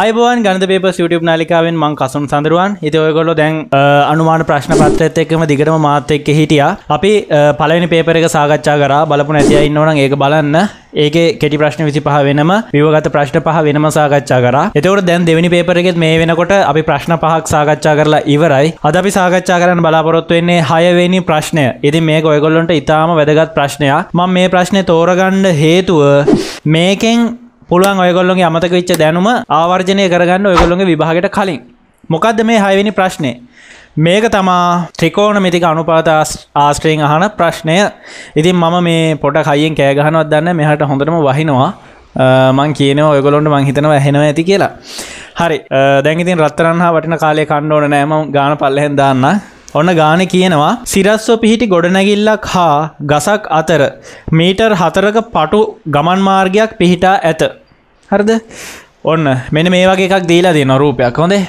අයිබෝන් ගනත පේ ටප් නාලිකාවෙන් මං කසුන් සඳරුවන් ඉති ඔයගොල්ලො දැන් අනුමාන ප්‍රශ්න පත්‍රත් එක්කම දිගටම මාත එක්ක හිටිය අපි පලනි පේපර එක සාකච්ඡා කර බලපු නැතිය ඉන්නවන ඒක බලන්න ඒක කෙටි ප්‍රශ්න විසි පහ වෙනම විවගත ප්‍රශ්න පහ වෙනම සාකච්ඡා කර එතවට දැන් දෙවැනි පේපරගෙත් මේ වෙනකොට අපි ප්‍රශ්න පහක් සාකච්ඡා කරලා ඉවරයි අද අපි සාකච්ඡා කරන්න බලාපොරොත්තු වෙන්නේ හයවෙනි ප්‍රශ්නය ඉති මේ ගොයගොල්ලොන්ට ඉතාම වැදගත් ප්‍රශ්නයක් මං මේ ප්‍රශ්නය තෝරගණ්ඩ හේතුව මේකෙන් පුළුවන් ඔයගොල්ලොගේ අමතක විච්ච දැනුම ආවර්ජනය කරගන්න ඔයගොල්ලොගේ විභාගට කලින් මොකක්ද මේ හයවෙනි ප්‍රශ්නය මේක තමා ත්‍රිකෝණමිතික අනුපාත ආශ්‍රයෙන් අහන ප්‍රශ්නය ඉතින් මම මේ පොට කයිෙන් කෑගහනවත් දන්න මෙහට හොඳටම වහිනවා මං කියනව ඔයගොලොන්ට මංහිතනව ඇහෙනවා ඇති කියලා හරි දැන්ඉතින් රත්තරන් හා වටින කාලය කණ්ඩෝන නෑම ගාන පල්ලහෙන් දාන්න ඔන්න ගාන කියනවා සිරස්ව පිහිටි ගොඩනැගිල්ලක් හා ගසක් අතර මීටර් හතරක පටු ගමන් මාර්ගයක් පිහිටා ඇත හරද ඔන්න මෙන මේ වගේ එකක් දීලා තියෙන රූපයක් හොඳේ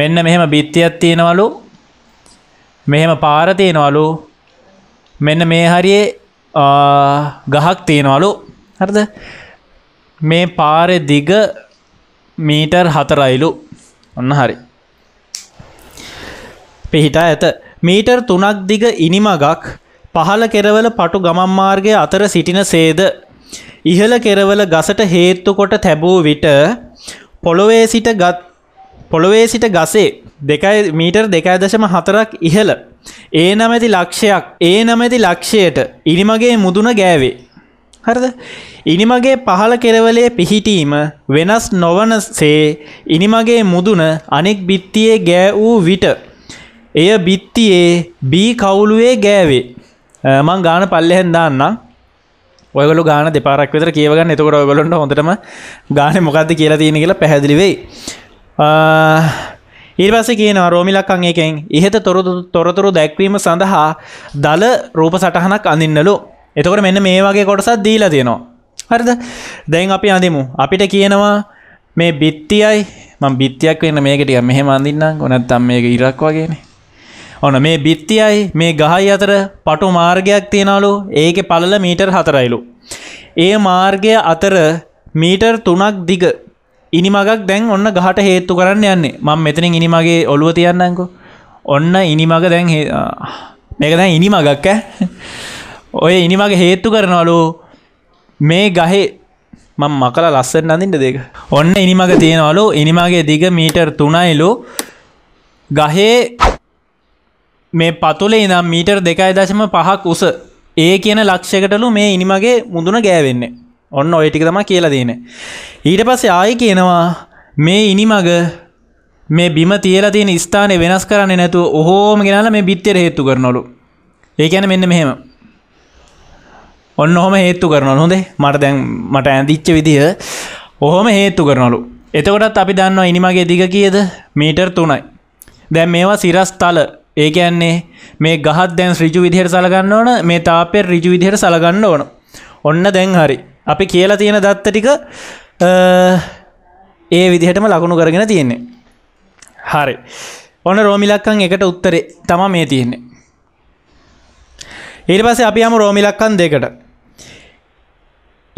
මෙන්න මෙහෙම බිත්තියක් තියෙනවලු මෙහෙම පාර තියෙනවලු මෙන්න මේ හරියේ ගහක් තියෙනවලු හරද මේ පාරෙ දිග මීටර් හතරයිලු ඔන්න හරි පිහිටා ඇත මීටර් තුනක් දිග ඉනිමගක් පහළ කෙරවල පටු ගමන්මාර්ගය අතර සිටින සේද ඉහළ කෙරවල ගසට හේත්තු කොට තැබූ විට පොළොවේ සිට ගත් පොළොවේ සිට ගසේ දෙකයි මීටර් දෙකයි දශම හතරක් ඉහළ ඒ නමැති ලක්ෂයක් ඒ නමැති ලක්ෂයට ඉනිමගේ මුදුන ගෑවේ හරිද ඉනිමගේ පහළ කෙරවලේ පිහිටීම වෙනස් නොවන සේ ඉනිමගේ මුදුන අනෙක් බිත්තියේ ගෑ වූ විට එය බිත්තියේ බී කවුලුවේ ගෑවේ මං ගාන පල්ලෙහෙන් දාන්නම් ඔයගොල ගාන දෙපාරක් විතර කියවගන්න එතකොට ඔයගොලොන්ට හොඳටම ගාන මොකක්ද කියලා තියෙන කියලා පැහැදිලිවෙයි ඉර්වාස කියන රෝමිලක්කං එකෙන් ඉහත තොරු තොරතුරු දැක්වීම සඳහා දළ රූප සටහනක් අඳන්නලු එතකොට මෙන්න මේ වගේ කොටසත් දීලා තියෙනවා හරිද දැන් අපි අඳමු අපිට කියනවා මේ බිත්තියයි මං බිත්තියක් වෙන්න මේකටිය මෙහෙම අඳන්නම් ගොනත්තම් මේක ඉරක් වගේනේ ඕන මේ බිත්තියයි මේ ගහයි අතර පටු මාර්ගයක් තියෙනලු ඒක පළල මීටර් හතරයිලු. ඒ මාර්ගය අතර මීටර් තුනක් දිග ඉනිමගක් දැන් ඔන්න ගහට හේත්තු කරන්න යන්නේ මං මෙතනින් ඉනිමගේ ඔලුව තියන්නකෝ ඔන්න ඉනිමග දැන් මේක දැන් ඉනිමගක්ක ඔය ඉනිමගේ හේත්තු කරනවලු මේ ගහේ මං මකල ලස්සෙන් අඳින්ට දෙක ඔන්න ඉනිමග තියෙනවලු ඉනිමගේ දිග මීටර් තුනයිලු ගහේ මේ පතුලේ ඉදම් මීටර් දෙකයි දශම පහක් උස ඒ කියන ලක්ෂකටලු මේ ඉනිමගේ මුදුන ගෑවෙන්නේ ඔන්න ඔය ටික තම කියලා දීන. ඊට පස්සේ ආයි කියනවා මේ ඉනිමග මේ බිම තියලා තියෙන ස්ථානය වෙනස් කරන්නේ නැතුව ඔහෝම ගෙනල්ලා මේ බිත්තර හේතු කරනවලු. ඒ කියන්නේ මෙන්න මෙහෙම. ඔන්න ඔහොම හේතු කරනවලු. හොඳේ. මට දැන් මට ඇඳිච්ච විදිහ ඔහොම හේතු කරනවලු. එතකොටත් අපි දන්නවා ඉනිමගේ දිග කීයද? මීටර් 3යි. දැන් මේවා සිරස් තල ඒ කියන්නේ මේ ගහත් දැන් ඍජු විදිහට සලගන්න ඕන මේ තාපය ඍජු විදිහට සලගන්න ඕන. ඔන්න දැන් හරි. අපි කියලා තියෙන දත්ත ටික ඒ විදිහටම ලකුණු කරගෙන තියෙන්නේ. හරි. ඔන්න රෝමිලක්කන් එකට උත්තරේ තම මේ තියෙන්නේ. ඊට පස්සේ අපි යමු රෝමිලක්කන් දෙකට.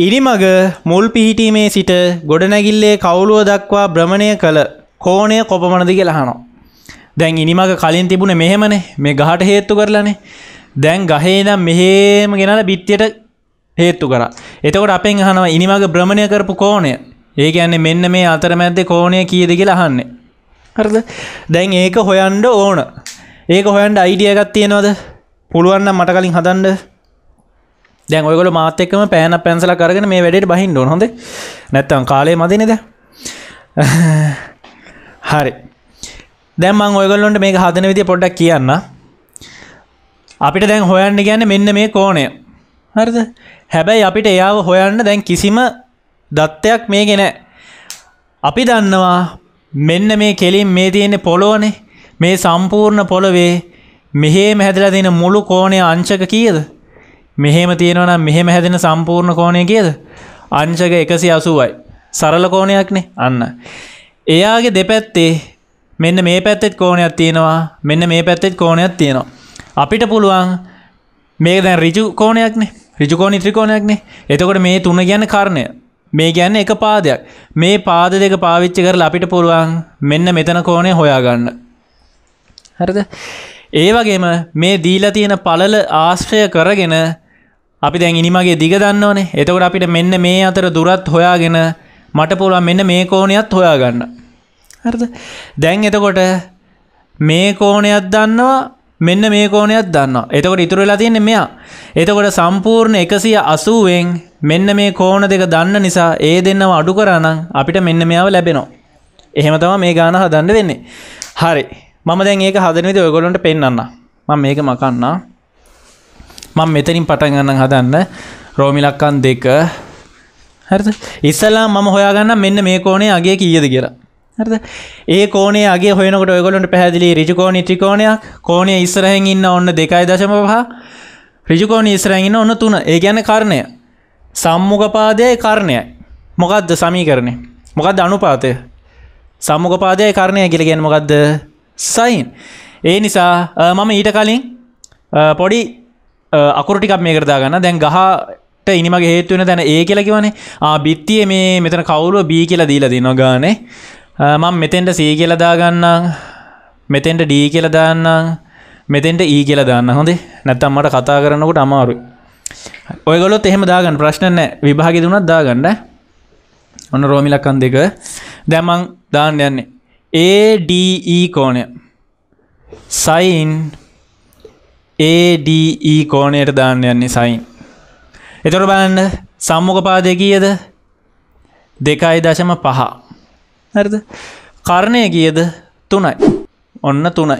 ඉනිමග මුල් පිහිටීමේ සිට ගොඩනැගිල්ලේ කවුලුව දක්වා භ්‍රමණය කළ කෝණය කොපමණද කියලා අහනවා. දැන් ඉනිමක කලින් තිබුණ මෙහෙමන මේ ගහට හේත්තු කරලනේ දැන් ගහේනම් මෙහෙම ගෙනල බිත්තියට හේත්තු කර එතකොට අපෙන් අහනවා ඉනිමග බ්‍රමණය කරපු කෝණය ඒ ගැන්නේ මෙන්න මේ අතරමැද්ද කෝණය කියද කියලා අහන්නේ හරද දැන් ඒක හොයන්ඩ ඕන ඒක හොයන්ට අයිඩියගත් තියෙනවද පුළුවන්න මට කලින් හදන්ඩ දැන් ඔයගොල මාතෙක්ම පෑන පැන්සල කරගෙන මේ වැඩට බහින්න ඕොහොඳ නැත්තම් කාලය මදිනෙද හරි දැම්මං ඔයගොල්ලොන්ට මේ හදන විදි පොඩ්ඩක් කියන්න අපිට දැන් හොයන්න ගැන්න මෙන්න මේ කෝනය හරිද හැබැයි අපිට එයාව හොයන්න දැන් කිසිම දත්තයක් මේ ගෙනෑ අපි දන්නවා මෙන්න මේ කෙලින් මේ තියෙන පොලෝනේ මේ සම්පූර්ණ පොළොවේ මෙහෙම හැදලා දෙන මුළු කෝණය අංශක කීයද මෙහෙම තියෙනවනම් මෙහෙම හැදෙන සම්පූර්ණ කෝණය කීයද අංශක 180යි සරල කෝණයක්නේ අන්න එයාගේ දෙපැත්තේ මෙන්න මේ පැත්තෙත් කෝනයක් තියෙනවා මෙන්න මේ පැත්තෙත් කෝනයක් තියෙනවා. අපිට පුළුවන් මේ දැන් රිජු කෝනයක්නේ රිජුකෝනි ත්‍රිකෝණයක්නේ එතකොට මේ තුන ගැන කරණය මේ ගැන්න එක පාදයක් මේ පාද දෙක පාවිච්චි කරලා අපිට පුළුවන් මෙන්න මෙතන කෝණය හොයාගන්න හරිද ඒ වගේම මේ දීලා තියෙන පළල ආශ්‍රය කරගෙන අපි දැන් ඉනිමගේ දිග දන්න ඕනේ එතකොට අපිට මෙන්න මේ අතර දුරත් හොයාගෙන මට පුළුවන් මෙන්න මේ කෝණයත් හොයාගන්න හරද දැන් එතකොට මේ කෝණයක් දන්නවා මෙන්න මේ කෝණයක් දන්නවා එතකොට ඉතුර වෙලා තියන්නේ මෙයා එතකොට සම්පූර්ණ එකසිය අසුවෙන් මෙන්න මේ කෝණ දෙක දන්න නිසා ඒ දෙන්නව අඩු කරනම් අපිට මෙන්න මෙයාව ලැබෙනවා එහෙම තම මේ ගාන හදන්න වෙන්නේ හරි මම දැන් ඒක හදන විදි ඔයගොලොන්ට පෙන්න්න මම මේක මකන්න මං මෙතනින් පටන් ගන්න හදන්න රෝමිලක්කන් දෙක හරි ඉස්සලා මම හොයාගන්න මෙන්න මේ කෝණේ අගේ කීයද කියලා හරද ඒ කෝනයගේ හොනකට ඔයගොලට පැදිලි රිජකෝණ ත්‍රිකෝණයක් කෝනය ඉස්රහැන් ඉන්න ඔන්න දෙකයි දශම පහ රිජකෝණ ඉස්රැඟන්න ඔන්න තුන ඒ ගැන කරණය සම්මුගපාදය කරණය මොකක්ද සමී කරණය මොකක්ද අනුපාතය සම්මුගපාදය කරණය ගිලගෙන් මොකක්ද සයින් ඒ නිසා මම ඊට කලින් පොඩි අකුරටිකක් මේ කරදා ගන්න දැන් ගහට ඉනිමගේ හේතුවෙන දැන ඒ කියලකිවනේ බිත්තිය මේ මෙතන කවුරුව බී කියලා දීලා දින ගානේ මං මෙතෙන්ට සී කියලදාගන්නම් මෙතෙන්ට ඩී කියලදාන්නම් මෙතෙන්ට ඒ e කියලදාන්න හොඳේ නැත්තම් මට කතා කරන්නකට අමාරු ඔයගොලොත් එහෙම දාගන්න ප්‍රශ්න නෑ විභාග දුනත් දාගන්න ඔන්න රෝමිලක්කන් දෙක දැමං දාන්න යන්නේ ADE කෝනය සයින් ADE කෝනයට දාන්න යන්නේ සයින් එතොර බලන්න සම්මක පාදය කියද දෙකයි දශම පහා හරිද කරණය ගියද තුනයි ඔන්න තුනයි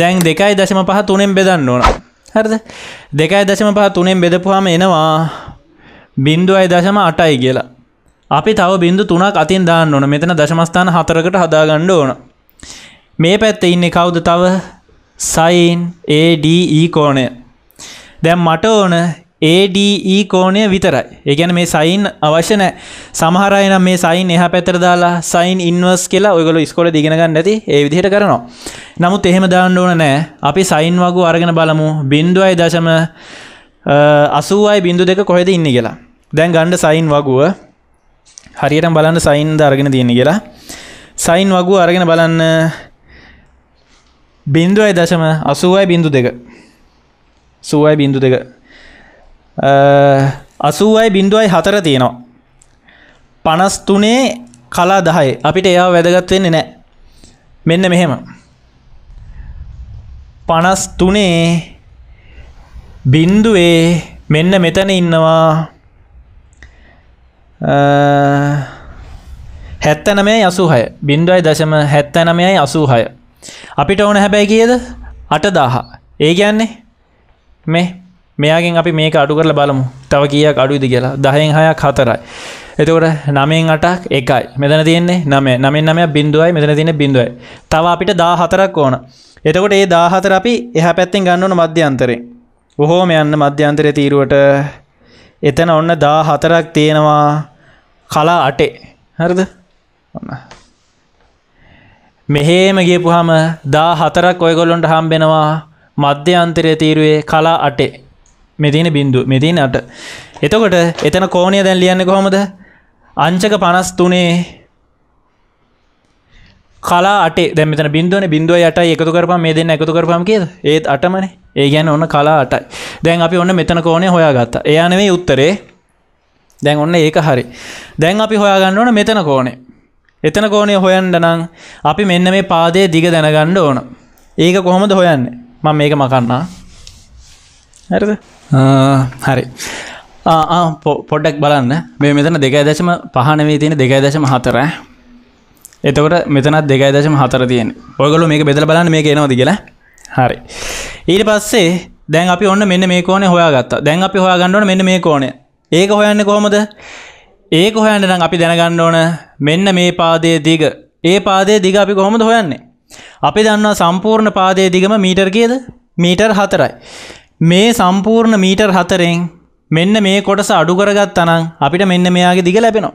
දැන් දෙකයි දශම පහ තුනෙන් බෙදන්න ඕන හරිද දෙකයි දශම පහ තුනෙන් බෙදපුහම එනවා බින්දු අයි දශම අටයි කියලා අපි තව බින්දු තුනක් අතින් දාන්න ඕන මෙතන දශමස්ථාන හතරකට හදාගණ්ඩ ඕන මේ පැත්ත ඉන්නේ කවුද තව සයින් ඒඩී e කෝනය දැම් මට ඕන ADE කෝණය විතරයි. ඒ කියන්නේ මේ සයින් අවශ්‍ය නැහැ. සමහර අය නම් මේ සයින් එහා පැත්තට දාලා සයින් ඉන්වර්ස් කියලා ඔයගොල්ලෝ ඉස්කෝලේ ඉගෙන ගන්න ඇති ඒ විදිහට කරනවා. නමුත් එහෙම දාන්න ඕන නැහැ. අපි සයින් වගු අරගෙන බලමු 0.80.2 කොහෙද ඉන්නේ කියලා. දැන් ගන්න සයින් වගුව හරියට බලන්න සයින් ද අරගෙන තියෙන කියලා. සයින් වගුව අරගෙන බලන්න බින්දුවයි දශම අසුවයි බින්දු දෙක සුවයි බින්දු දෙක අසූයි බින්දුවයි හතර තියෙනවා. පනස්තුනේ කලා දහයි අපිට එයා වැදගත් වෙන්නේ නෑ. මෙන්න මෙහෙම. පනස්තුනේ බින්දුවේ මෙන්න මෙතන ඉන්නවා හැත්තනමේ යසුහය බින්දුවයි දශම හැත්තනමයයි අසූහය. අපිට ඕන හැබැයි කියද අටදාහ ඒ ගැන්නේ මේ මෙයාගෙන් අපි මේක අඩු කරල බලමු තව කියක් අඩුයිද කියලා දහයෙන් හයක් හතරයි. එතකොට නමෙන් අටක් එකයි මෙතන තියන්නේ නම නමෙන් නමය බින්දුවයි මෙතන තින බිඳුවයි තව අපිට දා හතරක් ඕන එතකොට ඒ දාහතර අපි එහ පැත්තෙන් ගන්නවන මධ්‍යන්තරේ බොහෝම යන්න මධ්‍යන්තරය තීරුවට එතන ඔන්න දා හතරක් තියෙනවා කලා අටේ හරිද ඔන්න මෙහේම ගියපුහම දා හතරක් ඔයගොල්ලොන්ට හම්බෙනවා මධ්‍යන්තරය තීරුවේ කලා අටේ මෙතින බින්දු මෙතින අට එතකොට එතන කෝණය දැන් ලියන්න කොහොමද අංචක පනස් තුනේ කලා අට දැම මෙතන බින්දුවන බින්දුව යට එකතු කරපා මේ දෙන්න එකතු කරපම් කියද ඒත් අටමන ඒ ගැන ඔන්න කලා අටයි දැන් අපි ඔන්න මෙතන කෝණය හොයා ගත්තා එයානවේ උත්තරේ දැන් ඔන්න ඒක හරි දැන් අපි හොයාගන්න ඕන මෙතන කෝනේ එතන කෝනේ හොයන්ඩ නම් අපි මෙන්න මේ පාදය දිග දැනගණ්ඩ ඕන ඒක කොහොමද හොයන්න මං මේක මකන්නා ඇරද හරි පොඩ්ඩක් බලන්න මේ මෙතන දෙකයි දශම පහනවේ තියෙන දෙකයි දශම හතර එතකොට මෙතනත් දෙකයි දශම හතර තියෙන ඔයගොලු මේක බෙදල බලන්න මේ එනවද කියලා හරි ඊට පස්සේ දැන් අපි ඔන්න මෙන්න මේ කෝනේ හොයාගත්තා දැන් අපි හොයාගන්නවන මෙන්න මේ කෝනේ ඒක හොයන්න කොහොමද ඒක හොයන්න නම් අපි දැනගන්න ඕන මෙන්න මේ පාදයේ දිග ඒ පාදයේ දිග අපි කොහොමද හොයන්නේ අපි දන්නවා සම්පූර්ණ පාදයේ දිගම මීටර් කීයද මීටර් හතරයි මේ සම්පූර්ණ මීටර් හතරෙන් මෙන්න මේ කොටස අඩුකරගත් තනම් අපිට මෙන්න මෙයාගේ දිග ලැබෙනවා.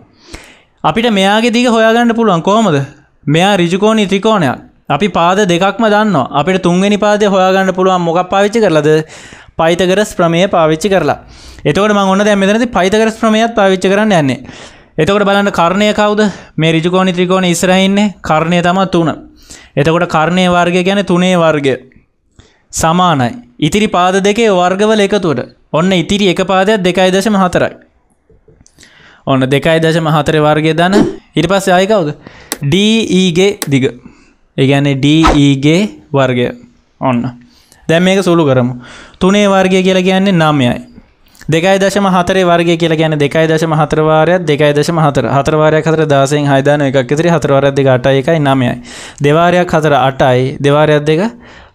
අපිට මෙයාගේ දිග හොයාගන්න පුළුවන් කොහොමද මෙයා රිජිකෝණී ත්‍රිකෝණයක් අපි පාද දෙකක්ම දන්නවා අපිට තුන්වෙනි පාදය හොයාගන්න පුළුවන් මොකක් පාවිච්චි කරලද පයිතගරස් ප්‍රමේය පාවිච්චි කරලා. එතකොට මම ඔන්න දැන් මෙතනදී පයිතගරස් ප්‍රමේයත් පාවිච්චි කරන්න යන්නේ. එතකොට බලන්න කර්ණය කවුද? මේ ඍජුකෝණී ත්‍රිකෝණය ඉස්සරහින් ඉන්නේ කර්ණය තමයි 3. එතකොට කර්ණයේ වර්ගය කියන්නේ 3 වර්ගය. සමානයි. ඉතිරි පාද දෙකේ වර්ගවල එකතුවට ඔන්න ඉතිරි එක පාදයක් දෙකයි දශම හතරයි. ඔන්න දෙකයි දශම හතර වර්ගය දන ඉට පස් ආයකවද ඩීගේ e, දිග ඒගැන ඩීගේ e, වර්ගය ඔන්න දැම් මේක සුළු කරමු තුනේ වර්ගය කියලා කියන්නේ නම්යයි දෙකයි දශම හතරේ වර්ගය කියලා ගැන දෙකයි දශම හතරවාරයක් දෙකයි දශම හතර හතරවාරයක් හතර දාසයෙන් හයදාන එකක් ඉතිරි හතරවාරයක් දෙක අටයි එකයි නමයයි. දෙවාරයක් හතර අටයි දෙවාරයක් දෙක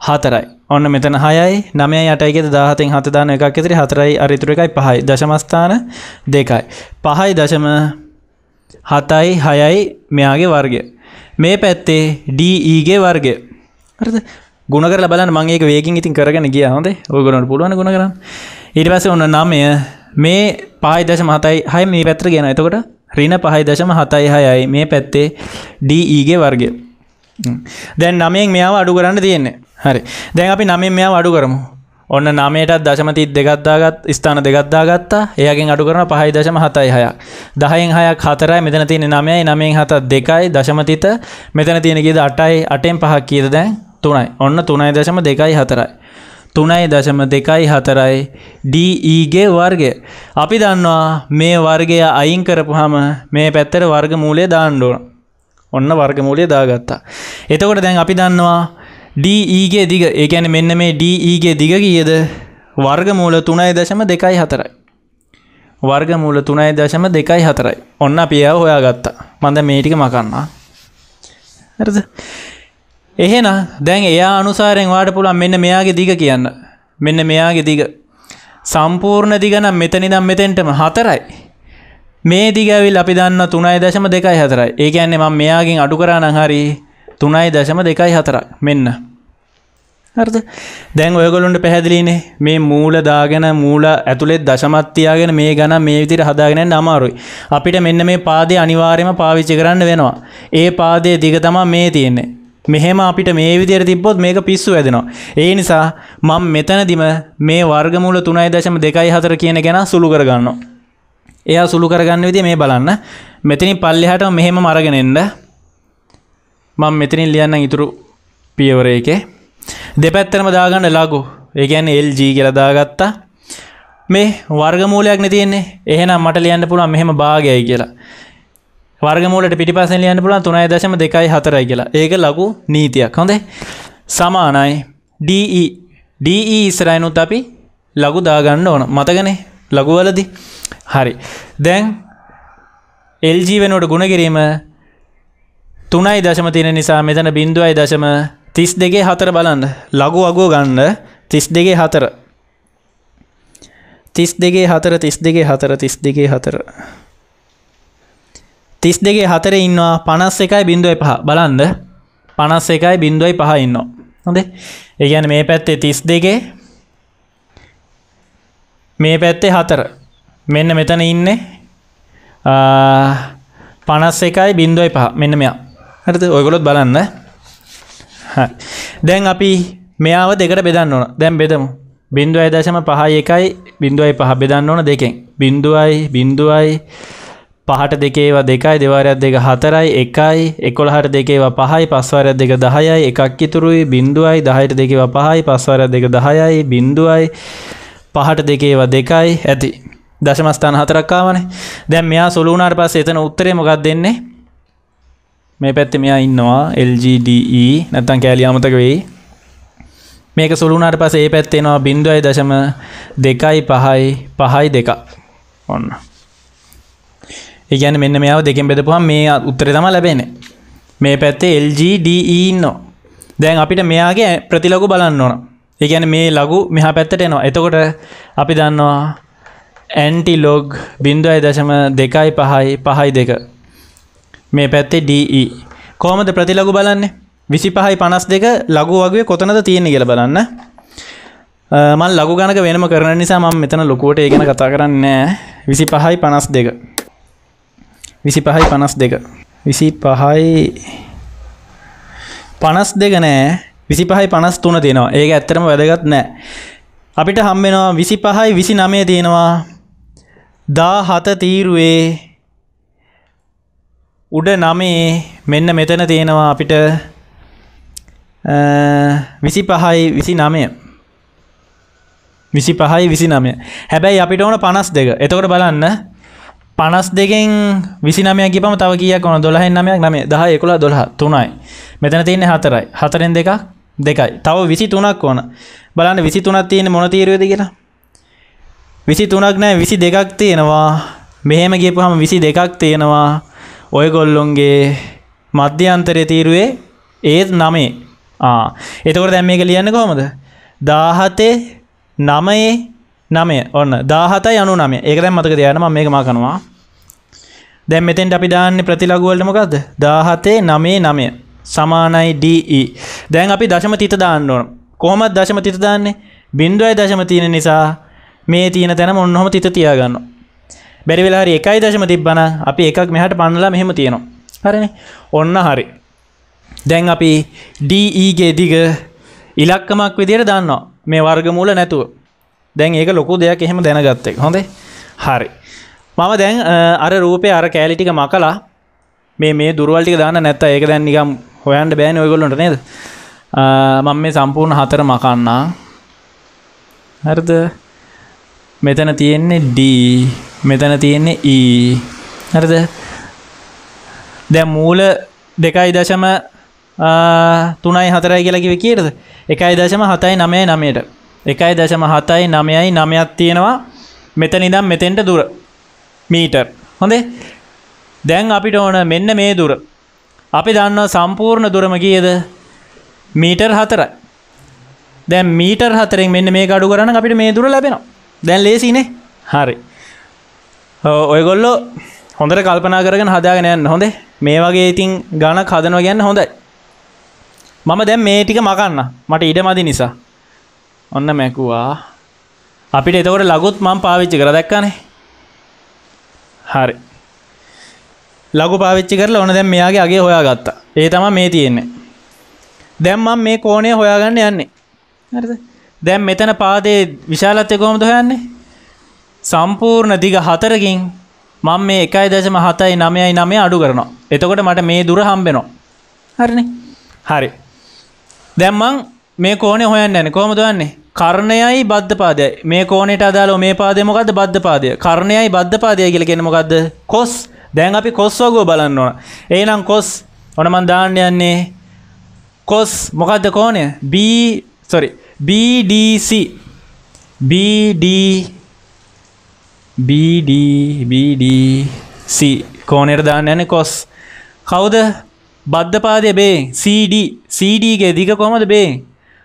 හතරයි. ඔන්න මෙතන හයයි නමය යටයිගෙ දාහතෙන් හතදාන එකක් ඉතිරි හතරයි අරිතුර එකයි පහයි දශමස්ථාන දෙකයි. පහයි දශම හතයි හයයි මෙයාගේ වර්ගය. මේ පැත්තේ ඩීඊගේ වර්ගය. හරිද? ගුණ කරලා බලන්න මම ඒක වේගින් ඉතින් කරගෙන ගියා හොඳේ. ඔයගොල්ලන්ට පුළුවන් ගුණ කරන්න. ඉරිපස ඔන්න නමය මේ පහයි දශ මහතයි හය මේ පැත්‍ර ගෙන එතකොට රින පහයි දශම හතයි හයයි මේ පැත්තේ ඩීගේ වර්ගය දැන් නමයෙන් මෙයාව අඩු කරන්න තියෙන්නේ හරි දැන් අපි නමින් මෙයා අඩු කරමු ඔන්න නමයටත් දශමතිත් දෙගත්දාගත් ස්ථාන දෙගත්දා ගත්තා එයගෙන් අඩු කරන පහයි දශම හතයි හයක් දහයෙන් හයක් හතරයි මෙතන තියෙන නමයයි නමෙන් හතත් දෙකයි දශමතිත මෙතන තියෙන කියද අටයි අටෙන් පහක් කියද දැන් තුනයි ඔන්න තුනයි දශම දෙකයි හතරයි තුනයි දශම දෙකයි හතරයි DEගේ වර්ගය. අපි දන්නවා මේ වර්ගය අයින් කරපුහම මේ පැත්තර වර්ග මූලය දාණ්ඩුවන. ඔන්න වර්ග මූලය දාගත්තා. එතකොට දැන් අපි දන්නවා DEගේ දිග ඒකැන මෙන්න මේ DEගේ දිග කියද වර්ග මූල තුනයි දශම දෙකයි හතරයි. වර්ග මූල තුනයි දශම දෙකයි හතරයි. ඔන්න අපියාව හොයා ගත්තා. මඳ මේටික මකන්නා. ඇරද? එහෙන දැන් එයා අනුසාරෙන් වාට පුළුවන් මෙන්න මෙයාගේ දිග කියන්න. මෙන්න මෙයාගේ දිග. සම්පූර්ණ දිගනම් මෙතනිදම් මෙතෙන්ටම හතරයි. මේ දිගවිල් අපි දන්න තුනයි දශම දෙකයි හතරයි. ඒ කියන්නේ මම මෙයාගෙන් අඩු කරා නම් හරි තුනයි දශම දෙකයි හතරක්. මෙන්න. හරිද? දැන් ඔයගොල්ලන්ට පැහැදිලිනේ මේ මූල දාගෙන මූල ඇතුලේ දශමත් තියාගෙන මේ ගණන් මේ විදිහට හදාගෙන යන්න අමාරුයි. අපිට මෙන්න මේ පාදේ අනිවාර්යයෙන්ම පාවිච්චි කරන්න වෙනවා. ඒ පාදයේ දිග තමයි මේ තියෙන්නේ. මෙහෙම අපිට මේ විදියට තිබ්බොත් මේක පිස්සු වැදෙනවා. ඒ නිසා මම මෙතනදිම මේ වර්ගමූල 3.2.4 කියන ගැන සුළු කරගන්නවා. එයා සුළු කරගන්න විදිය මේ බලන්න. මෙතනින් පල්ලෙහාටම මෙහෙමම අරගෙන එන්න. මම මෙතනින් ලියන්නම් ඉතුරු පියවර එකේ. දෙපැත්තටම දාගන්න ලඝු. ඒ කියන්නේ LG කියලා දාගත්තා. මේ වර්ගමූලයක් නේ තියෙන්නේ. එහෙනම් මට ලියන්න පුළුවන් මෙහෙම භාගයයි කියලා. වර්ගමූලට පිටිපසෙන් ලියන්න පුළුවන් තුනයි දශම දෙකයි හතරයි කියලා ඒක ලකු නීතියක් හොඳේ සමානයි DE DE ඉස්සරයිනුත් අපි ලගු දාගන්න ඕන මතගනේ ලගුවලදි හරි දැන් LG වෙනුවට ගුණ කිරීම තුනයි දශම තියෙන නිසා මෙතන බින්දුවයි දශම තිස් දෙගේ හතර බලන්න ලගු අගෝ ගන්න තිස් දෙගේ හතර තිස් දෙගේ හතර තිස් දෙගේ හතර තිස් දෙගේ හතර තිස් දෙගේ හතර ඉන්නවා පනස් එකයි බිඳුව පහ බලන්ද පනස් එකයි බින්දුවයි පහ ඉන්නවා හොඳේ ඒගැන මේ පැත්තේ තිස් දෙගේ මේ පැත්තේ හතර මෙන්න මෙතන ඉන්නේ පනස් එකයි බින්දුවයි පහ මෙන්න මෙයා හරිත ඔයගොලොත් බලන්න දැන් අපි මෙයාව දෙකට බෙදන්න ඕන දැන් බෙදමු බින්දුවයි දශම පහයි එකයි බින්දුවයි පහ බෙදන්න ඕන දෙකෙන් බින්දුවයි බින්දුවයි පහට දෙකේවා දෙකයි දෙවාරයක් දෙක හතරයි එකයි එකොළහට දෙකේවා පහයි පස්වාරයක් දෙක දහයයි එකක් ඉතුරුයි බින්දුවයි දහයට දෙකේවා පහයි පස්වාරයක් දෙක දහයයි බින්දුවයි පහට දෙකේවා දෙකයි ඇති දශමස්ථාන හතරක්කාවන දැන් මෙයා සොලුනාට පස්ස එතන උත්තරේ මොකක් දෙන්නේ මේ පැත්ත මෙයා ඉන්නවා LGDE නැත්තන් කෑලියාමතක වෙයි මේක සුළුනාට පස ඒ පැත්තේෙනවා බින්දුවයි දශම දෙකයි පහයි පහයි දෙක ඔන්න ඒගැන මෙන්න මෙයාව දෙකෙන් බෙදපුහම් මේ උත්තර තම ලැබෙන මේ පැත්තේ LGD e ඉන්නෝ දැන් අපිට මෙයාගේ ප්‍රතිලොකු බලන්න ඕන ඒගැන මේ ලගු මෙහා පැත්තට එනවා එතකොට අපි දන්නවා ඇන්ටි ලොග් බින්දු අයි දශම දෙකයි පහයි පහයි දෙක මේ පැත්තේ DE කෝමද ප්‍රතිලොකු බලන්නේ විසි පහයි පනස් දෙක ලගු වගේ කොතනද තියෙන කියල බලන්න මල් ලගු ගණක වෙනම කරන නිසා මම මෙතන ලොකුවට ඒගෙන කතා කරන්න විසි පහයි පනස් දෙක විසි පහයි පනස් දෙක විසි පහයි පනස් දෙක නෑ විසි පහයි පනස් තුන තියෙනවා ඒක ඇත්තරම වැදගත් නෑ අපිට හම්බෙනවා විසි පහයි විසි නමේ තියෙනවා දා හත තීරුවේ උඩ නමේ මෙන්න මෙතන තියෙනවා අපිට විසි පහයි විසි නමය විසි පහයි විසි නමය හැබැයි අපිට ඕන පනස් දෙක එතකොට බලන්න පනස් දෙකෙන් විසිනමය කිපම තව කිය කොන දොලහ නමයක් නමේ දහ එකුල දොළහ තුනයි මෙතන තියන්නේ හතරයි හතරෙන් දෙක දෙකයි තව විසි තුනක් ඕන බලන්න විසි තුනක් තියෙන මොනතීරයද කියලා විසි තුනක් නෑ විසි දෙකක් තියෙනවා මෙහෙම ගේපුහම විසි දෙකක් තියෙනවා ඔය ගොල්ලොන්ගේ මධ්‍යන්තරය තීරුවේ ඒත් නමේ එතකොට දැම් මේක ලියන්න කොමද දාහතේ නමයේ නමය ඔන්න දාහත යනු නමය ඒකතැ මතක දයනම මේ මකනවා දැම් මෙතෙන්ට අපි දාන්න ප්‍රතිලගුවල්ටමකක්ද දාහතේ නමේ නමය සමානයි DE දැන් අපි දශම තිත දාන්න ඕන කොහොමත් දශම තිත දාන්නේ බින්දුවයි දශම තියෙන නිසා මේ තියෙන තැන ඔන්නොහොම තිත තියාගන්න බැරි වෙලාහරි එකයි දශම තිබ්බන අපි එකක් මෙහට පන්නලා මෙහෙම තියෙනවා හරන ඔන්න හරි දැන් අපි DEගේ දිග ඉලක්කමක් විදියට දන්නවා මේ වර්ගමූල නැතුව දැන් ඒක ලොකු දෙයක් එහෙම දැනගත්තෙක් හොඳේ හරි මම දැන් අර රූපය අර කෑලිටික මකලා මේ මේ දුරුවල්ටික දාන්න නැත්ත ඒක දැන් නිකම් හොයන්ට බෑන ඔයගොල්ලොට නේද මම මේ සම්පූර්ණ හතර මකන්නා හරිද මෙතන තියෙන්නේ D මෙතන තියෙන්නේ E හරිද දැන් මූල දෙකයි දශම තුනයි හතරයි කියලා කිව්වේ කීයද එකයි දශම හතයි නමයයි නමයට එකයි දශම හතයි නමයයි නමයක් තියෙනවා මෙත නිදම් මෙතෙන්ට දුර මීටර් හොඳේ දැන් අපිට ඕන මෙන්න මේ දුර අපි දන්න සම්පූර්ණ දුරම කියද මීටර් හතරයි දැන් මීටර් හතරෙන් මෙන්න මේ ගඩු කරන අපිට මේ දුර ලැබෙනවා දැන් ලේසිනේ හරි ඔයගොල්ලෝ හොඳට කල්පනා කරගෙන හදාගෙන යන්න හොඳේ මේ වගේ ඉතින් ගණක් හදනවා කියන්නේ හොඳයි මම දැන් මේ ටික මකන්න මට ඉඩ මදි නිසා ඔන්න මැකුවා අපිට එතකොට ලගුත් මං පාවිච්චි කර දැක්කානේ හරි ලගු පාවිච්චි කරලා ඕන දැන් මෙයාගේ අගේ හොයා ගත්තා ඒ තම මේ තියෙන්නේ දැම් මං මේ කෝනය හොයාගන්න යන්නේ හරිද දැම් මෙතන පාදේ විශාලත්ය කොමද හොයන්නේ සම්පූර්ණ දිග හතරකින් මං මේ එකයි දශම හතයි නමයයි නමේ අඩු කරනවා එතකොට මට මේ දුර හම්බෙනවා හරිනේ හරි දැම්මං මේ කෝනේ හොයන්න යන කොහොමද යන්නේ කර්ණයයි බද්ධපාදයයි මේ කෝනට අදාල මේ පාදමොකද බද්ධපාදය කරණයයි බද්ධපාදය කියලගෙනමොකක්ද කොස් දැන් අපි කොස්වගෝ බලන්න ඕන ඒනම් කොස් ඔනමන් දාන්න යන්නේ කොස් මොකක්ද කෝනය බසොරි BDC BD BD BDC කෝනෙර දාන්න යන කොස් කවුද බද්ධපාදය බේ CD CDගේ දිග කොමද බේ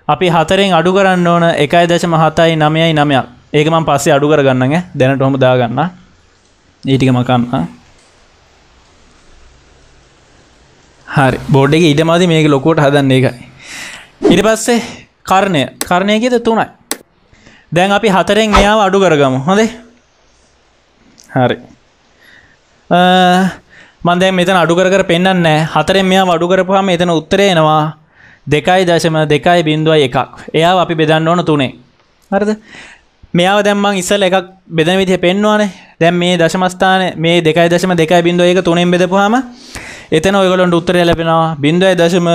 අපි හතරෙන් අඩු කරන්න ඕන එකයි දශම හතයි නමයයි නමයක් ඒකම පස්සේ අඩු කරගන්නග දැනට හොම දාගන්න ඊටික මකන්න හරි බෝඩ් එක ඉඩමදි මේක ලොකෝට හදන්න එකයි ඉරි පස්සේ කරණය කරණයකෙද තුනයි දැන් අපි හතරෙන් එයාව අඩු කරගම හොදේ හරි මන්දැ මෙතන අඩු කර පෙන්න්න හතරෙන් මෙයා අඩු කරපුහම එතන උත්තරේනවා දෙකයි දශම දෙකයි බින්දුවයි එකක් එයා අපි බෙදන්න ඕන තුනේ හරද මෙයාව දැම්මන් ඉස්සල් එකක් බෙදන විදිහ පෙන්වානේ දැම් මේ දශමස්ථාන මේ දෙකයි දශම දෙකයි බින්ඳුව එක තුනෙන් බෙදපුහම එතන ඔයගොලොන්ට උත්තරය ලැබෙනවා බින්ඳුවයි දශම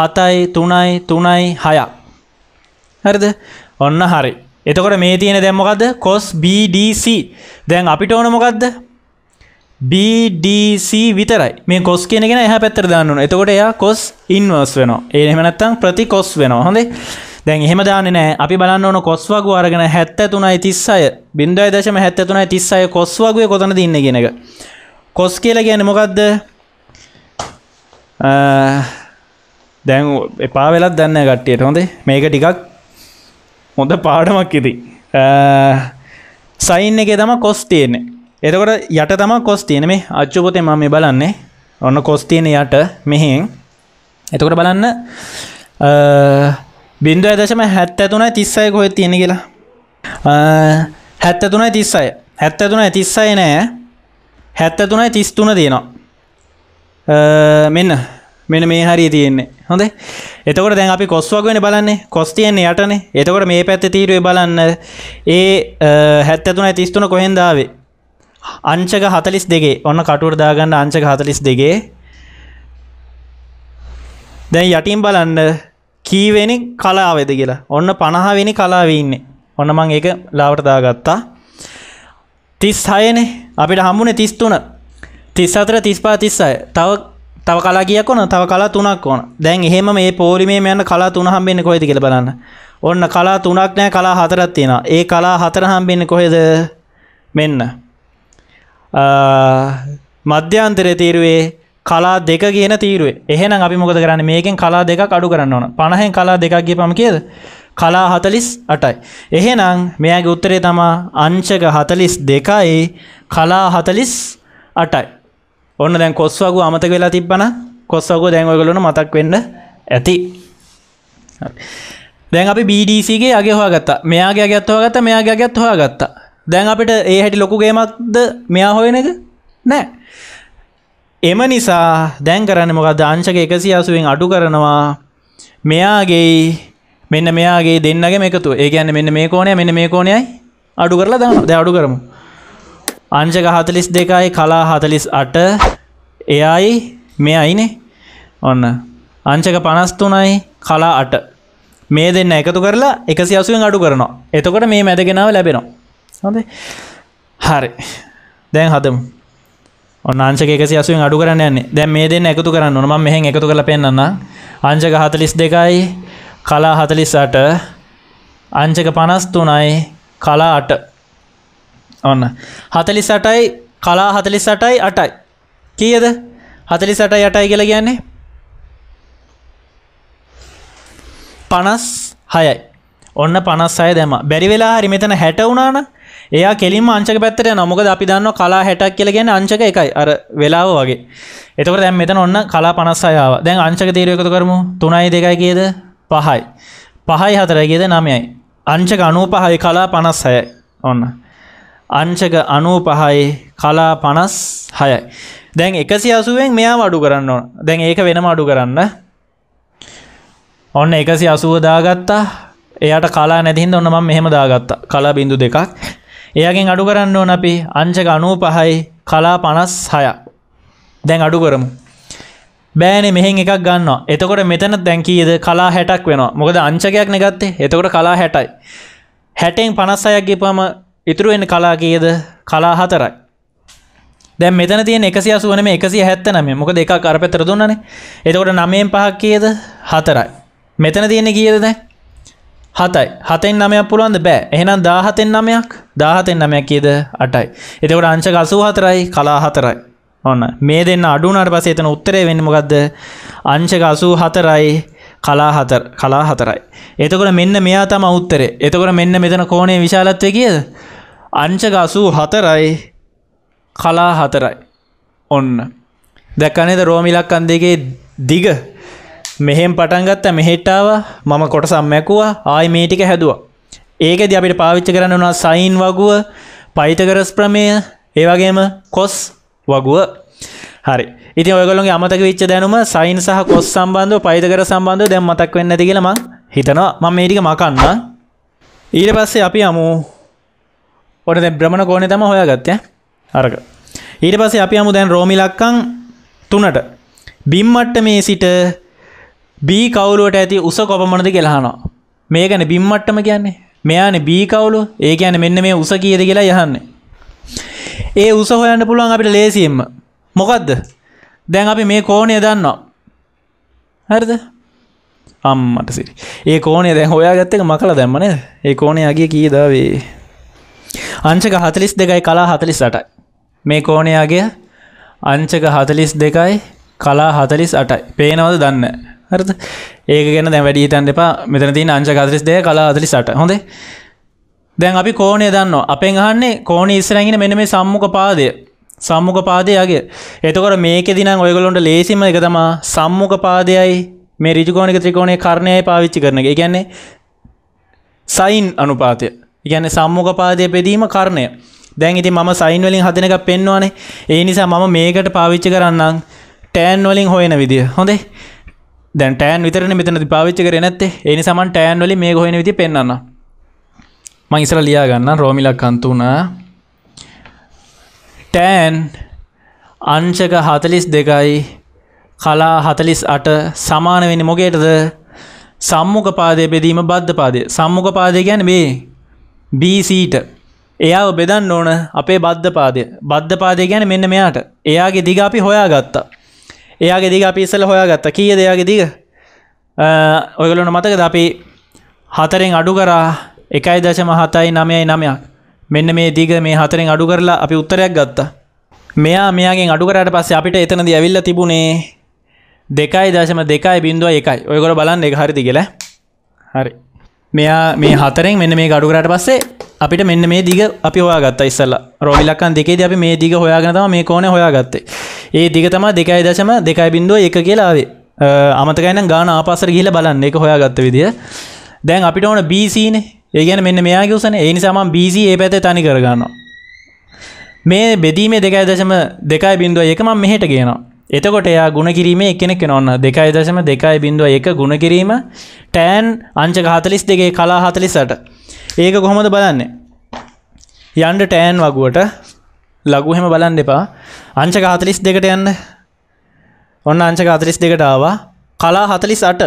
හතයි තුනයි තුනයි හයක් හරිද ඔන්න හරි එතකොට මේ තියෙන දැම්මොකක්ද කොස් BDC දැන් අපිට ඕනමොකක්ද BDC විතරයි මේ කොස් කියෙනගෙන එහ පැත්තර දන්නුන එතකොට එයා කොස් ඉන්වර්ස් වෙන ඒහමනත්තං ප්‍රති කොස් වෙන හොඳේ දැන් එහෙම දාන නෑ අපි බලන්න ඕන කොස් වගු අරගෙන හැත්ත තුනයි තිස්සය බින්ඳ දශම හැත්ත තුනයි තිස්සය කොස් වගේ කොතන දින්න ගෙනක කොස් කියල ගැන මොකක්ද දැන් එපා වෙලත් දන්න ගට්ටියට හොඳේ මේක ටිකක් හොඳ පාඩමක් ඉති සයින් එක තම කොස් තියෙන්නේ එතකොට යට තම කොස් තියෙන මේ අච්චුපොතේ මම මේ බලන්නේ ඔන්න කොස් තියෙන යට මෙහෙන් එතකොට බලන්න බින්දුව දශම හැත්ත තුනයි තිස්සය කොහෙ තියෙන කියලා හැත්ත තුනයි තිස්සය හැත්ත තුනයි තිස්සය නෑ හැත්ත තුනයි තිස් තුන තියෙනවා මෙන්න මෙන මේ හරි තියෙන්නේ හොඳ එතකොට දැන් අපි කොස්වක් වෙන බලන්නේ කොස් තියෙන්නේ යටනේ එතකොට මේ පැත්ත තීරුවේ බලන්න ඒ හැත්ත තුනයි තිස්තුන කොහෙන්දාවේ අංචක හතලිස් දෙගේ ඔන්න කටුවරදාගන්න අංචක හතලිස් දෙගේ දැන් යටින් බලන්න කීවෙනි කලාවෙද කියලා ඔන්න පණහාවෙනි කලාවඉන්නේ ඔන්න මං එක ලාවටදා ගත්තා තිස් හයනේ අපිට හම්බුණ තිස්තුන තිස් අතර තිස්පා තිස්සය තව තව කලා කියක ඕන තව කලා තුනක් ඕන දැන් එහෙම මේ පෝරිමේ යන්න කලා තුන හම්බෙන්න කොහෙද කියල බලන්න ඔන්න කලා තුනක් නෑ කලා හතරත් තියෙන ඒ කලා හතර හම්බෙන්න කොහෙද මෙන්න මධ්‍යන්තරය තීරුවේ කලා දෙක කියන තීරුවේ එහෙනම් අපි මොකද කරන්න මේකෙන් කලා දෙක අඩු කරන්න ඕන පණහෙන් කලා දෙකක් ගිය පම කියද කලා හතලිස් අටයි. එහෙනම් මෙයාගේ උත්තරේ තමා අංශක හතලිස් දෙකයි කලා හතලිස් අටයි. ඔන්න දැන් කොස්වගු අමතක වෙලා තිබ්බන කොස්සවගු දැන්වගලන මතක් වෙන්න ඇති. දැන් අපි BDCගේ අගේ හවා ගත්තා මෙයාගේ අගත්වා ගත්ත මෙයාගේ අගත් හවා ගත්තා දැන් අපට ඒ හැටි ලොකුගේමක්ද මෙයා හොයන එක නෑ එම නිසා දැන් කරන්න මොකද අංශක එකසි අසුවෙන් අඩු කරනවා මෙයාගේ මෙන්න මෙයාගේ දෙන්නගේ මේකතු ඒ ගැන්න මෙන්න මේ කෝනය මෙන්න මේ කෝනයයි අඩු කරලා දන්න ද අඩු කරමු අංශක හතලිස් දෙකයි කලා හතලිස් අට එයයි මෙයයිනේ ඔන්න අංචක පනස්තුනයි කලා අට මේ දෙන්න එකතු කරලා එකසි අසුවෙන් අඩු කරනවා එතකොට මේ මැදගෙනාව ලැබෙනවා හොඳේ හරි දැන් හදමු ඔන්නාංශක සියසුවෙන් අඩු කරන්න යන්නේ දැන් මේ දෙන්න එකතු කරන්න ඕන මම මෙහෙන් එකතු කරලා පෙන්නන්න අංශක 42යි කලා 48 අංශක 53යි කලා 8 ඔන්න 48යි කලා 48යි 8යි කීයද 48යි 8යි කියලා කියන්නේ 56යි ඔන්න 56 දැම්මා බැරි වෙලා හරි මෙතන 60 වුණා නම් එයා කෙලින්ම අංශක පැත්තට යනවා. මොකද අපි දන්නවා කලා 60ක් කියලා කියන්නේ අංශක එකයි. අර වෙලාව වගේ. එතකොට දැන් මෙතන ඔන්න කලා 56 ආවා. දැන් අංශක තීරය එකතු කරමු. 3යි 2යි කීයද? 5යි. 5යි 4යි කීයද? 9යි. අංශක 95යි කලා 56යි. ඔන්න. අංශක 95යි කලා 56යි. දැන් 180න් මෙයා වඩු කරන්න ඕන. දැන් ඒක වෙනම අඩු කරන්න. ඔන්න 180 දාගත්තා. එයාට කලා නැති හින්දා ඔන්න මම මෙහෙම දාගත්තා. කලා බිංදු දෙකක්. එයගෙන් අඩු කරන්න ඕන අපි අංචක අනූ පහයි කලා පනස් හයක් දැන් අඩු කරමු බෑනේ මෙහෙන් එකක් ගන්න එතකොට මෙතන දැන්කීද කලා හැටක් වෙනවා මොකද අංචකයක් නගත්තේ එතකොට කලා හැටයි හැටෙන් පනස් අයක් ගිපම ඉතුරුවෙන් කලා කියද කලා හතරයි දැ මෙතන තිය එකසි අසුවන මේ එකසි හැත්ත නම මොක දෙක අර පැතර දුන්නන එතකොට නමයෙන් පහක් කියද හතරයි මෙතන තියෙන කියද දැ හතයි හතෙන් නමයක් පුළුවන්ද බෑ එහෙනම් දාහතෙන් නමයක් දාහතෙන් නමයක් කියද අටයි. එතකොට අංශක අසූ හතරයි කලා හතරයි. ඔන්න මේ දෙන්න අඩුනාට පසේ එතන උත්තරේ වෙන්න මොකක්ද අංශක අසූ හතරයි කලා හතර කලා හතරයි. එතකොට මෙන්න මෙයා තම උත්තරේ එතකොට මෙන්න මෙතන කෝනේ විශාලත්වය කියද. අංශක අසූ හතරයි කලා හතරයි. ඔන්න. දැක්කනේද රෝමිලක් අන්දේගේ දිග මෙහෙම පටන්ගත්ත මෙහෙට්ටාව මම කොට සම්මැකුවා ආයි මේටික හැදවා. ඒකද අපිට පාවිච්ච කරන්න වනා සයින් වගුව පයිතකරස් ප්‍රමය ඒවගේම කොස් වගුව හරි ඉති ඔයගොලොගේ අමතක විච්ච දැනුම සයින් සහ කොස් සම්බන්ධ පයිතකර සම්බන්ධ දැම් මතක් වෙන්න ඇතිගෙලම හිතනවා මම මේටික මකන්න ඊට පස්සේ අපි අමු ඔට දැ බ්‍රමණ කෝනෙ තම හොය ගත්තය අරක ඊට පස්සේ අපි අමු දැන් රෝමිලක්කං තුනට බිම්මට්ට මේ සිට බී කවුලුවට ඇති උස කොපමණද ගෙලහනවා මේ ගැන බිම්මට්ටම කියන්නේ මෙයාන බී කවුලු ඒ ගැන මෙන්න මේ උස කියද කියලා යහන්න ඒ උස හොයන්න පුළුවන් අපිට ලේසියෙන්ම මොකක්ද දැන් අපි මේ කෝනය දන්නවා හරිද අම්මට සිරි ඒ කෝනේ දැන් හොයා ගත්තක මකල දැම්මන ඒ කෝනයාගේ කියීදාවේ අංචක හතලිස් දෙකයි කලා හතලිස් අටයි මේ කෝනයාගේ අංචක හතලිස් දෙකයි කලා හතලිස් අටයි පේනවද දන්න හරද ඒක ගැන දැ වැඩි තන් එපා මෙතනති අංචකාදරිස් දය කලා අදලිසට හොඳ දැන් අපි කෝනය දන්න අපෙන් අහන්නේ කෝන ඉස්සරැගෙන මෙන මේ සම්මුක පාදය සම්මුක පාදයගේ එතකොට මේක දින ඔයගොලොන්ට ලේසිම එක තමා සම්මුක පාදයයි මේ රිජිකෝනික ත්‍රිකෝණය කරණයයි පාවිච්චි කරන එක ගැන්නේ සයින් අනුපාතය ඉගැන සම්මුක පාදය පෙදීම කරණය දැන් ඉති මම සයින් වලින් හදනක පෙන්වානේ ඒ නිසා මම මේකට පාවිච්චි කරන්නම් ටෑන් වලින් හොයන විදිහ හොඳේ දැන් ටෑන් විතරන මෙතන පාවිච්ච කර නැත්තේ එනි සමන් ටෑන් වල මේ ගොහෙන විති පෙන්න්න මං ඉසර ලියාගන්න රෝමිලක් කන්තුනා ටෑන් අංශක හතලිස් දෙකයි කලා හතලිස් අට සමානවෙනි මොගේටද සම්මුක පාදය බෙදීම බද්ධ පාදය සම්මුක පාදය ගැන බේ බීසීට එයාව බෙදන්න ඕන අපේ බද්ධ පාදය බද්ධ පාදය ගැන මෙන්න මෙයාට එයාගේ දිග අපි හොයා ගත්තා එයාගේ දිග අපි ඉස්සල හොයා ගත්ත කිය දෙයාගේ දිග ඔයගලොන මතකද අපි හතරෙන් අඩු කරා එකයි දශම හතයි නමයයි නමයක් මෙන්න මේ දිග මේ හතරෙන් අඩු කරලා අපි උත්තරයක් ගත්තා මෙයා මෙයාගෙන් අඩු කරට පස්සේ අපිට එතනද ඇවිල්ල තිබුණේ දෙකයි දශම දෙකයි බින්දුව එකයි ඔයකොට බලන්න එක හරිදි කියලා හරි මෙයා මේ හතරෙන් මෙන්න මේ ගඩුකරට පස්සේ අපිට මෙන්න මේ දිග අපි හොයාගත්ත ඉස්සල්ල රොවිලක්කන් දෙකේද අපි මේ දිග හොයාගෙනතම මේ කෝන හොයාගත්තේ ඒ දිග තම දෙකයි දශම දෙකයි බින්දුව එක කියලාවේ අමතකයින ගාන ආපසර ගිහිල බලන්න එක හොයාගත්ත විදිිය දැන් අපිට ඕන බීසිනේ ඒ ගැන මෙන්න මෙයාගේ උසන ඒ නිසාම බීසි ඒ පැත තනි කරගන්නවා මේ බෙදීමේ දෙකයි දශම දෙකයි බින්දුව එක මම මෙහෙට කියනවා එතකොට එයා ගුණ කිරීම එකනෙක් නොන්න දෙකයි දශම දෙකයි බිඳුව එක ගුණ කිරීම ටෑන් අංච හතලිස් දෙගේ කලා හතලිස්සට ඒක කොහොමද බලන්නේ යන්ඩ ටෑන් වගුවට ලගුහෙම බලන් දෙපා අංච හතලිස් දෙකට යන්න ඔන්න අංච හතලිස් දෙකට ආවා කලා හතලිස් අට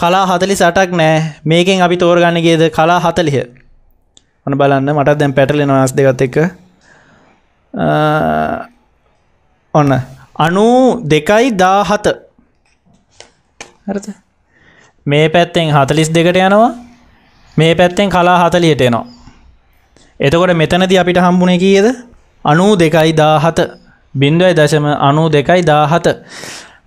කලා හතලිස් අටක් නෑ මේකෙන් අපි තෝරගන්නගේද කලා හතලිහ ඔන බලන්න මටත් දැම් පැටලෙන අස් දෙගත් එක ඔන්න අනූ දෙකයි දාහත හරත මේ පැත්තෙන් හතලිස් දෙකට යනවා මේ පැත්තෙන් කලා හතලියට එනවා එතකොට මෙතනද අපිට හම්බුණ කියද අනූ දෙකයි දාහත බින්දුවයි දශම අනූ දෙකයි දාහත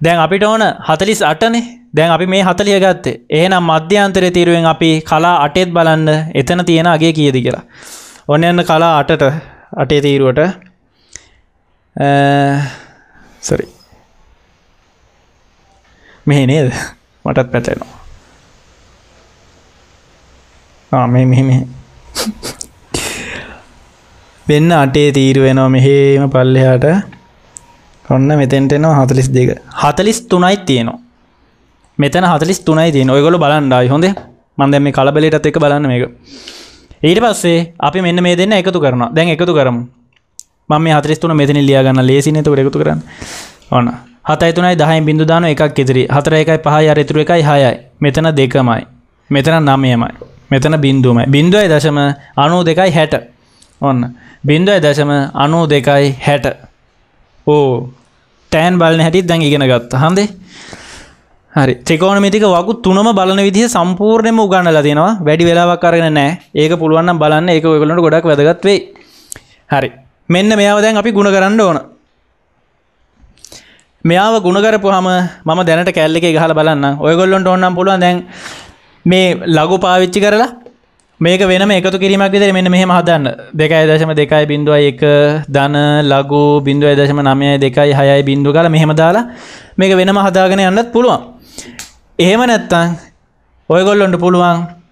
දැන් අපිට ඕන හතලිස් අටනේ දැන් අපි මේ හතලිය ගත්තේ ඒනම් මධ්‍යන්තර තීරුවෙන් අපි කලා අටෙත් බලන්න එතන තියෙන අගේ කියද කියලා ඔන්න එන්න කලා අටට අටේ තීරුවට සරි මෙහෙ නේද මටත් පැටනවා මේ මෙහෙම වෙන්න අටේ තීරුවෙනවා මෙහේම පල්ලෙහාට ඔන්න මෙතෙන්ට එනවා හතලිස් දෙක හතලිස් තුනයි තියෙනවා මෙතන හතලිස් තුනයි තියෙන ඔයගොල බලන්ඩයි හොඳ මන්ද මේ කලබලටත් එක බලන්න මේක ඊට පස්සේ අපි මෙන්න මේ දෙන්න එකතු කරන දැන් එකතු කරමු මම හතරිස්තුන මෙතින ලියගන්න ලේසිනත එකතු කරන්න ඕන්න හතයි තුනයි දහයි බිඳු දාන එකක් ඉතිරි හතර එකයි පහය අරිතුර එකයි හයයි මෙතන දෙකමයි මෙතන නමයමයි මෙතන බින්දුවමයි බින්දුවයි දශම අනු දෙකයි හැට ඔන්න බින්දුවයි දශම අනු දෙකයි හැට ඕ තෑන් බලන හැටිත් දැන් ඉගෙන ගත්ත හන්දේ හරි ත්‍රකෝනමිතික වකු තුනම බලන විදිහ සම්පූර්ණයම උගන්නල දෙනවා වැඩි වෙලාවක් කරගෙන නෑ ඒක පුළුවන්න බලන්න ඒක ඔයගලට ගොඩක් වැදගත් වේ හරි මෙන්න මෙයාව දැන් අපි ගුණ කරන්න ඕන. මෙයාව ගුණකරපුහම මම දැනට කැල්ල එක ගහල බලන්න ඔයගොල්ලොන්ට ඔන්නම් පුළුවන් දැන් මේ ලගු පාවිච්චි කරලා මේක වෙන එකතු කිරීමක් විදිර මෙන්න මෙහෙම හදන්න දෙකයි දශම දෙකයි බිඳුව එක ධන ලඝු බිඳුව දශම නමයයි දෙකයි හයයි බිඳු කල මෙහෙම දාලා මේක වෙනම හදාගෙන යන්නත් පුළුවන්. එහෙම නැත්තං ඔයගොල්ලොන්ට පුළුවන්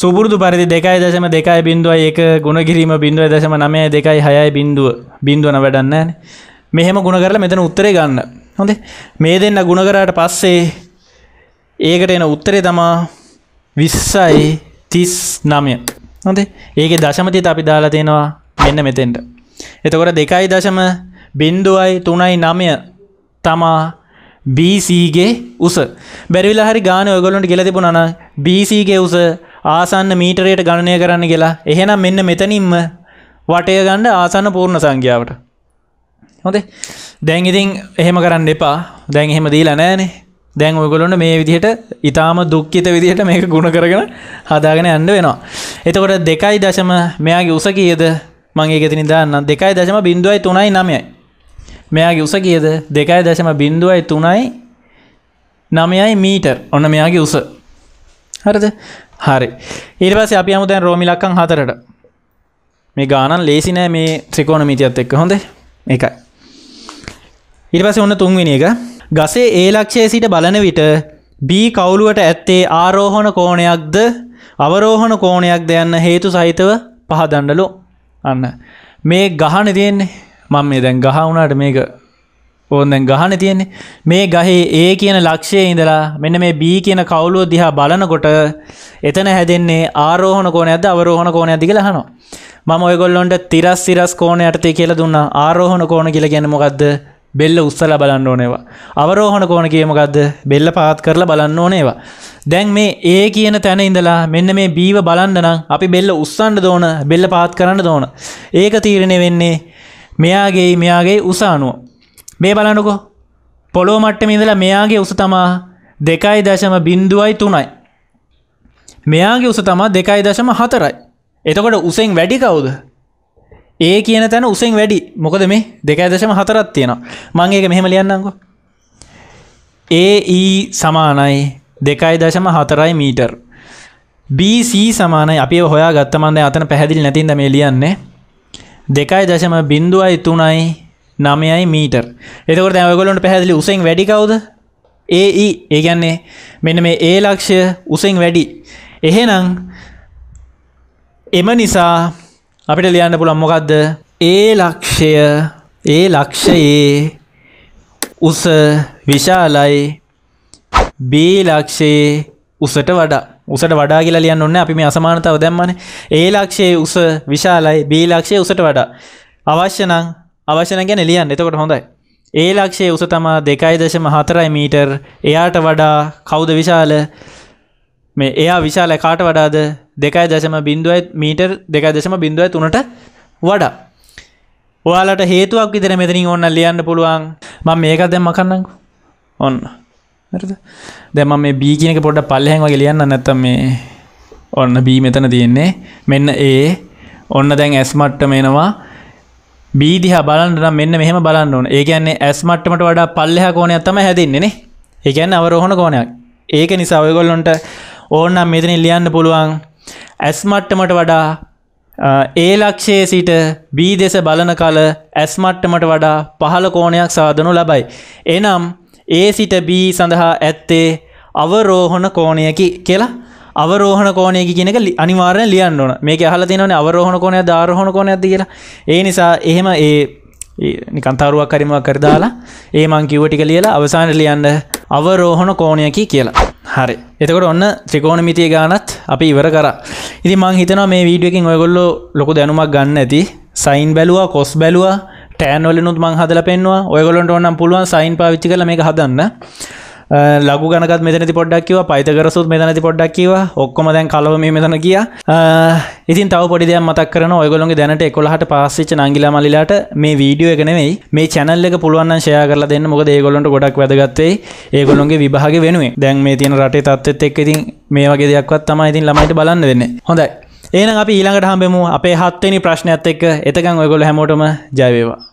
සුබුරදු පරිදි දෙකයි දශම දෙකයි බින්දුව ඒක ගුණ කිරීම බින්දුව දශම නමය දෙකයි හයයි බින්දුව බින්දුවන වැඩන්න ෑන මෙහෙම ගුණ කරලා මෙතන උත්තරේ ගන්න හොඳේ මේ දෙන්න ගුණ කරාට පස්සේ ඒකට එන උත්තරේ තමා විස්සයි තිස් නමය හොඳේ ඒක දශමතිත අපි දාලා තියෙනවා මෙන්න මෙතෙන්ට එතකොට දෙකයි දශම බින්දුවයි තුනයි නමය තමා BCගේ උස බැරිවිලා හරි ගාන ඔගොලොන්ට ගෙල තිබුණන BCගේ උස ආසන්න මීටරයට ගණනය කරන්න කියලා එහෙනම් මෙන්න මෙතනින්ම වටය ගණ්ඩ ආසන්න පූර්ණ සංඛ්‍යාවට හොදේ දැන් ඉතින් එහෙම කරන්න එපා දැන් එහෙම දීලා නෑනේ දැන් ඔයගොලොන්න මේ විදිහට ඉතාම දුක්කිත විදිහට මේක ගුණ කරගෙන හදාගෙන ඇන්ඩ වෙනවා එතකොට දෙකයි දශම මෙයාගේ උස කියද මගේ ගෙතිනි දාන්න දෙකයි දශම බින්දුවයි තුනයි නමයයි මෙයාගේ උස කියද දෙකයි දශම බින්දුවයි තුනයි නමයයි මීටර් ඔන්න මෙයාගේ උස හරද හරි ඊටපස් අපි අමු දැන් රෝමිලක්කං හතරට මේ ගානන් ලේසිනෑ මේ ත්‍රිකෝණ මිතියත් එක්ක හොඳේ එකයි ඉරිපස ඔන්න තුන්වෙනි එක ගසේ ඒ ලක්ෂයේ සිට බලන විට බී කවුලුවට ඇත්තේ ආරෝහණ කෝණයක්ද අවරෝහණ කෝණයක්ද යන්න හේතු සහිතව පහදන්නලු අන්න මේ ගහන තියෙන්නේ මං මේ දැන් ගහ වුණාට මේක ඕන්දැන් ගහන තියෙන්නේ මේ ගහේ ඒ කියන ලක්ෂය ඉඳලා මෙන්න මේ බී කියන කවුලුව දිහා බලනකොට එතන හැදෙන්නේ ආරෝහණ කෝන ඇද අවරෝහණ කෝන ඇදි ලහනවා මම ඔයගොල්ලොන්ට තිරස් සිරස් කෝන යටතේ කියල දුන්න ආරෝහණ කෝන කියල ගැන මොකක්ද බෙල්ල උස්සල බලන්න ඕනේවා අවරෝහණ කෝන කියමකක්ද බෙල්ල පාත් කරලා බලන්න ඕනේවා දැන් මේ ඒ කියන තැන ඉඳලා මෙන්න මේ බීව බලන්නනම් අපි බෙල්ල උස්සන්න දෝන බෙල්ල පාත් කරන්න දෝන ඒක තීරණය වෙන්නේ මෙයාගේ මෙයාගේ උසානුව මේ බලනකො පොලෝ මට්ටම ඉඳලා මෙයාගේ උස තමා දෙකයි දශම බින්දුවයි තුනයි මෙයාගේ උස තමා දෙකයි දශම හතරයි එතකොට උසෙන් වැඩි කවුද ඒ කියන තැන උසෙන් වැඩි මොකද මේ දෙකදශම හතරත් තියෙනවා මං ඒක මෙහෙම ලියන්නංකෝ ඒ ඊ e සමානයි දෙකයි දශම හතරයි මීටර් BC සමානයි අපි හොයා ගත්තමන්න අතන පැහැදිලි නැතින්ද මේ ලියන්නේ දෙකයි දශම බින්දුවයි තුනයි නමයයි මීටර් එතකොට ඇවගොලොන්ට පැහැදිලි උසෙන් වැඩිකවද e. ඒ ඒගැන්නේ මෙන මේ ඒ ලක්ෂය උසෙන් වැඩි එහෙනම් එම නිසා අපිට ලියන්න පුළන් මොකක්ද ඒ ලක්ෂය ඒ ලක්ෂයේ උස විශාලයි බීලක්ෂයේ උසට වඩා උසට වඩා කියලා ලියන්න ඔන්න අපි මේ අසමානතාව දැම්මන ඒ ලක්ෂයේ උස විශාලයි බීලක්ෂය උසට වඩා අවශ්‍ය නම් අවශ්‍යන ගැන ලියන් එතකොට හොඳයි ඒ ලක්ෂය උස තමා දෙකයි දශම හතරයි මීටර් එයාට වඩා කවුද විශාල මේ එයා විශාල කාට වඩාද දෙකයි දශම බින්දුවයි මීටර් දෙකයි දශම බින්දුවයි තුනට වඩා ඔයාලට හේතුවක් විතර මෙතනින් ඔන්න ලියන්න පුළුවන් මම මේක දැන් මකන්නම්කො ඔන්න හරිද දැන් මම මේ B කියන එක පොඩ්ඩක් පල්ලෙහෙන් වගේ ලියන්න නැත්තම් මේ ඔන්න B මෙතන තියෙන්නේ මෙන්න A ඔන්න දැන් S මට්ටම එනවා බීදිහ බලන්ටන මෙන්න මෙහම බලන්න ඕන ඒගැන්නේ ඇස්මට්ටමට වඩා පල්ලෙහ කෝනයක් තම හැදන්නේනෙ ඒගැන්න අවරෝහණ කෝනයක් ඒක නිසා ඔයගොල්ලොන්ට ඕන්නම් මෙතන ලියන්න පුළුවන් ඇස්මට්ටමට වඩා ඒ ලක්ෂයේ සිට බී දෙස බලන කල ඇස්මට්ටමට වඩා පහළ කෝණයක් සාධනු ලබයි. එනම් ඒ සිට බී සඳහා ඇත්තේ අවරෝහණ කෝණයකි කියලා අවරෝහණ කෝනයකි කියෙනක අනිවාරය ලියන්න ඕන මේක අහල තිනවන අවරෝහණ කෝනය ධාරහණ කෝන ඇති කියලා ඒ නිසා එහෙම ඒ නිකන්තරුවක් කරිමක් කරදාලා ඒ මං කිව්වටික ලියලා අවසාන ලියන්න අවරෝහණ කෝණයකි කියලා හරි එතකොට ඔන්න ත්‍රිකෝණ මිතිය ගානත් අපි ඉවර කර ඉති මං හිතනවා මේ වීඩියකින් ඔයගොල්ලෝ ලොකු දැනුමක් ගන්න ඇති සයින් බැලවා කොස් බැලවා ටෑන්වලනුත් මං හදල පෙන්වා ඔයගොලොන්ට ඔන්නම් පුළුවන් සයින් පාවිච්චි කළ මේ හදන්න ලගු ගනත් මෙතනති පොඩ්ඩක්කිව පයිතකරසුත් මෙතනති පොඩ්ඩක්කිව ඔක්කොම දැන් කලවම මෙතන කිය ඉතින් තව පොඩි මතක් කරන ඔයගොලොගේ දැනට එකොළහට පස්සිච් නංගිලා මලිලාට මේ වීඩියෝ එකනෙවෙයි මේ චැනල්ල එක පුළුවන් ශය කරලා දෙන්න මොක ඒගොලොට ගොඩක් වැදගත්තේ ඒගොලොන්ගේ විභාග වෙනුවේ දැන් මේ තියෙන රටේ තත්ත් එක් ඉතින් මේ වගේ දෙයක්වත් තමයි ඉතින් ළමයිට බලන්න වෙන්න හොඳයි ඒන අපි ඊළඟට හම්බෙමු අපේ හත්වෙනි ප්‍රශ්නයක්ත් එක්ක එතකං ඔයගොල හැමෝටම ජයවේවා